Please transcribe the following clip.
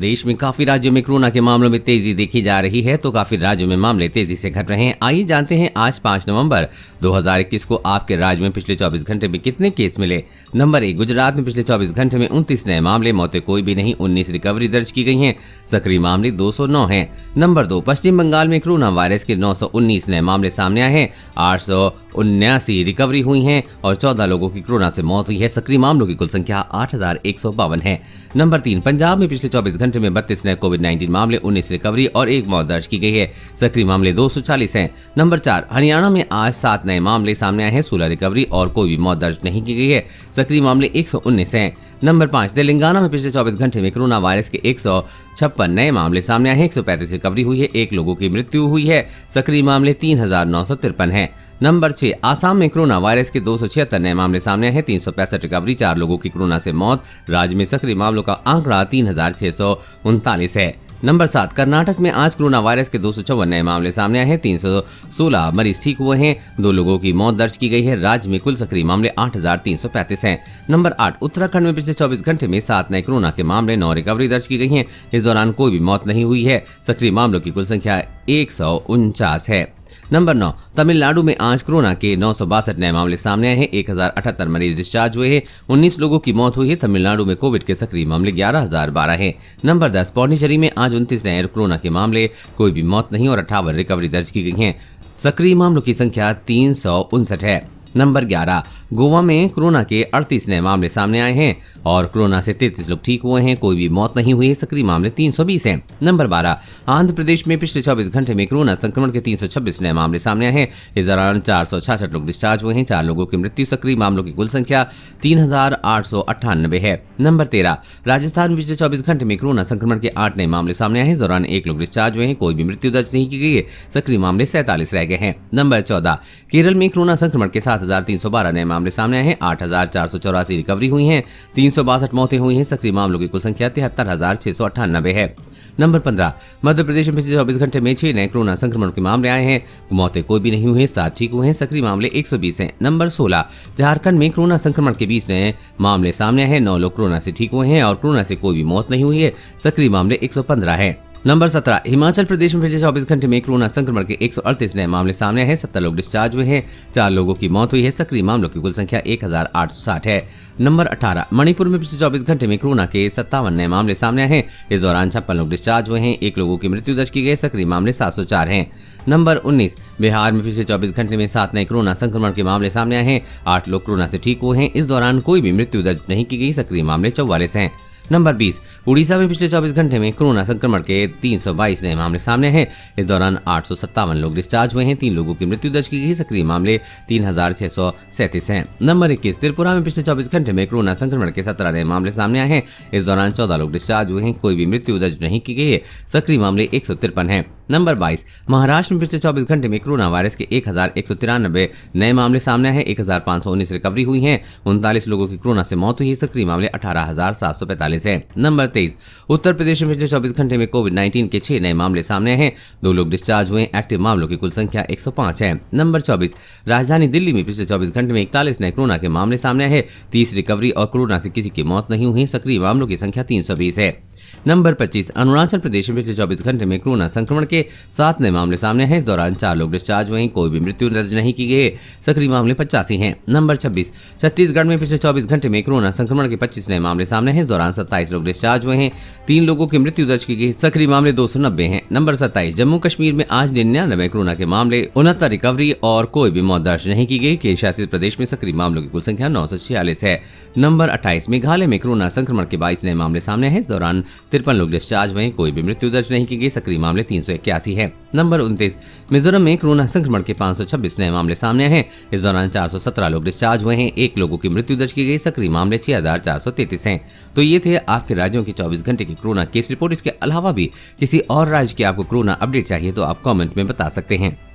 देश में काफी राज्यों में कोरोना के मामलों में तेजी देखी जा रही है तो काफी राज्यों में मामले तेजी से घट रहे हैं आइए जानते हैं आज 5 नवंबर 2021 को आपके राज्य में पिछले 24 घंटे में कितने केस मिले नंबर एक गुजरात में पिछले 24 घंटे में उनतीस नए मामले मौतें कोई भी नहीं उन्नीस रिकवरी दर्ज की गई है सक्रिय मामले दो है नंबर दो पश्चिम बंगाल में कोरोना वायरस के नौ नए मामले सामने आए हैं आठ उन्यासी रिकवरी हुई है और चौदह लोगों की कोरोना से मौत हुई है सक्रिय मामलों की कुल संख्या आठ है नंबर तीन पंजाब में पिछले चौबीस घंटे कंट्री में बत्तीस नए कोविड 19 मामले 19 रिकवरी और एक मौत दर्ज की गई है सक्रिय मामले 240 हैं नंबर चार हरियाणा में आज सात नए मामले सामने आए हैं सोलह रिकवरी और कोई भी मौत दर्ज नहीं की गई है सक्रिय मामले एक हैं नंबर पाँच तेलंगाना में पिछले चौबीस घंटे में कोरोना वायरस के एक नए मामले सामने आए हैं एक सौ पैंतीस रिकवरी हुई है एक लोगों की मृत्यु हुई है सक्रिय मामले तीन हजार नौ सौ तिरपन है नंबर छह आसाम में कोरोना वायरस के दो सौ छिहत्तर नए मामले सामने आए हैं तीन रिकवरी चार लोगों की कोरोना से मौत राज्य में सक्रिय मामलों का आंकड़ा तीन हजार छह सौ उनतालीस है नंबर सात कर्नाटक में आज कोरोना वायरस के दो नए मामले सामने आए हैं तीन मरीज ठीक हुए हैं दो लोगों की मौत दर्ज की गई है राज्य में कुल सक्रिय मामले 8,335 हैं नंबर आठ उत्तराखंड में पिछले 24 घंटे में सात नए कोरोना के मामले नौ रिकवरी दर्ज की गई हैं इस दौरान कोई भी मौत नहीं हुई है सक्रिय मामलों की कुल संख्या एक है नंबर नौ तमिलनाडु में आज कोरोना के नौ नए मामले सामने आए हैं एक मरीज डिस्चार्ज हुए हैं उन्नीस लोगों की मौत हुई है तमिलनाडु में कोविड के सक्रिय मामले ग्यारह हजार बारह है नंबर दस पौंडीचेरी में आज उनतीस नए कोरोना के मामले कोई भी मौत नहीं और अठावन रिकवरी दर्ज की गई है सक्रिय मामलों की संख्या तीन है नंबर 11 गोवा में कोरोना के 38 नए मामले सामने आए हैं और कोरोना से 33 लोग ठीक हुए हैं कोई भी मौत नहीं हुई सक्रिय मामले 320 हैं नंबर 12 आंध्र प्रदेश में पिछले 24 घंटे में कोरोना संक्रमण के 326 नए मामले सामने आए हैं इस दौरान चार लोग डिस्चार्ज हुए हैं चार लोगों की मृत्यु सक्रिय मामलों की कुल संख्या तीन है नंबर तेरह राजस्थान में पिछले चौबीस घंटे में कोरोना संक्रमण के आठ नए मामले सामने आए हैं इस दौरान एक लोग डिस्चार्ज हुए हैं कोई भी मृत्यु दर्ज नहीं की गई है सक्रिय मामले सैतालीस रह गए हैं नंबर चौदह केरल में कोरोना संक्रमण के साथ 7312 नए मामले सामने आए हैं आठ रिकवरी हुई है तीन मौतें हुई हैं सक्रिय मामलों की कुल संख्या तिहत्तर है नंबर पंद्रह मध्य प्रदेश में पिछले चौबीस घंटे में छह नए कोरोना संक्रमण के मामले आए हैं मौतें कोई भी नहीं हुई है सात ठीक हुए हैं सक्रिय मामले 120 हैं नंबर 16 झारखंड में कोरोना संक्रमण के बीच नए मामले सामने आए हैं नौ लोग कोरोना से ठीक हुए हैं और कोरोना से कोई भी मौत नहीं हुई है सक्रिय मामले पंद्रह है नंबर सत्रह हिमाचल प्रदेश में पिछले चौबीस घंटे में कोरोना संक्रमण के एक नए मामले सामने आए हैं सत्तर लोग डिस्चार्ज हुए हैं चार लोगों की मौत हुई है सक्रिय मामलों की कुल संख्या एक है नंबर अठारह मणिपुर में पिछले चौबीस घंटे में कोरोना के सत्तावन नए मामले सामने आए हैं इस दौरान छप्पन लोग डिस्चार्ज हुए हैं एक लोगों की मृत्यु दर्ज की गई सक्रिय मामले सात सौ चार है नंबर उन्नीस बिहार में पिछले चौबीस घंटे में सात नए कोरोना संक्रमण के मामले सामने आए हैं आठ लोग कोरोना से ठीक हुए हैं इस दौरान कोई भी मृत्यु दर्ज नहीं की गई सक्रिय मामले चौवालीस हैं नंबर बीस उड़ीसा में पिछले 24 घंटे में कोरोना संक्रमण के 322 नए मामले सामने हैं इस दौरान आठ लोग डिस्चार्ज हुए हैं तीन लोगों की मृत्यु दर्ज की गई सक्रिय मामले तीन हैं नंबर इक्कीस त्रिपुरा में पिछले चौबीस घंटे में कोरोना संक्रमण के सत्रह नए मामले सामने आए हैं इस दौरान चौदह लोग डिस्चार्ज हुए हैं कोई भी मृत्यु दर्ज नहीं की गई है सक्रिय मामले एक हैं नंबर 22 महाराष्ट्र में पिछले 24 घंटे में कोरोना वायरस के एक नए मामले सामने आए हैं एक रिकवरी हुई है उनतालीस लोगों की कोरोना से मौत हुई है सक्रिय मामले अठारह केसेस हैं नंबर तेईस उत्तर प्रदेश में पिछले चौबीस घंटे में कोविड नाइन्टीन के छह नए मामले सामने हैं दो लोग डिस्चार्ज हुए एक्टिव मामलों की कुल संख्या एक है नंबर चौबीस राजधानी दिल्ली में पिछले चौबीस घंटे में इकतालीस नए कोरोना के मामले सामने आए तीस रिकवरी और कोरोना से किसी की मौत नहीं हुई सक्रिय मामलों की संख्या तीन है नंबर 25 अरुणाचल प्रदेश में पिछले 24 घंटे में कोरोना संक्रमण के सात नए मामले सामने हैं इस दौरान चार लोग डिस्चार्ज हुए कोई भी मृत्यु दर्ज नहीं की गई सक्रिय मामले पचासी है नंबर छब्बीस छत्तीसगढ़ में पिछले चौबीस घंटे में कोरोना संक्रमण के पच्चीस नए मामले सामने हैं इस दौरान सत्ताईस लोग डिस्चार्ज हुए हैं तीन लोगों की मृत्यु दर्ज की गई सक्रिय मामले दो हैं नंबर सत्ताईस जम्मू कश्मीर में आज निन्यानवे कोरोना के मामले उनहत्तर रिकवरी और कोई भी मौत दर्ज नहीं की गई केंद्र शासित प्रदेश में सक्रिय मामलों की कुल संख्या नौ है नंबर अट्ठाईस मेघालय में कोरोना संक्रमण के बाईस नए मामले सामने हैं इस दौरान तिरपन लोग डिस्चार्ज हुए कोई भी मृत्यु दर्ज नहीं की गई सक्रिय मामले तीन सौ इक्यासी है नंबर उनतीस मिजोरम में कोरोना संक्रमण के सौ छब्बीस नए मामले सामने आए हैं इस दौरान सत्रह लोग डिस्चार्ज हुए हैं एक लोगों की मृत्यु दर्ज की गई सक्रिय मामले छह हजार चार सौ तैतीस है तो ये थे आपके राज्यों के चौबीस घंटे की कोरोना केस रिपोर्ट इसके अलावा भी किसी और राज्य की आपको कोरोना अपडेट चाहिए तो आप कॉमेंट में बता सकते हैं